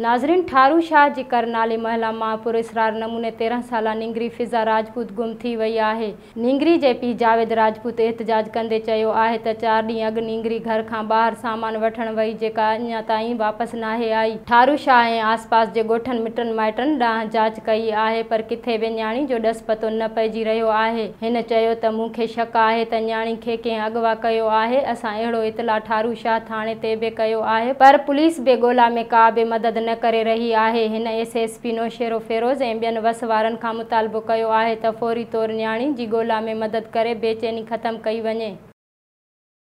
नाजरीन ठारू शाह के कर नाले महिला महापुरसरार नमूने तेरह साल निंगरी फिज़ा राजपूत गुम थी वही है निंगरी जे पी जावेद राजपूत एहतजाज कदे है आहे त चारि निंगरी घर का बहर सामान वठणु वही जी अञा वापस ना आई ठारू शाह आसपास के गोठन मिटन माइटन ढां जांच कई है पर किथे भी न्याणी जो ॾस पतो न पे रो है हिन शक है त न्याणी के कें अगवा कयो आहे असां ठारू शाह थाने पर पुलिस भी गोला में का भी मदद न करे रही आहे हिन S S P Naushahro Feroze ऐं ॿियनि वस वारनि खां मुतालबो कयो आहे त फ़ौरी तौरु नियाणी जी ॻोल्हा में मदद करे बेचैनी ख़तमु कई वञे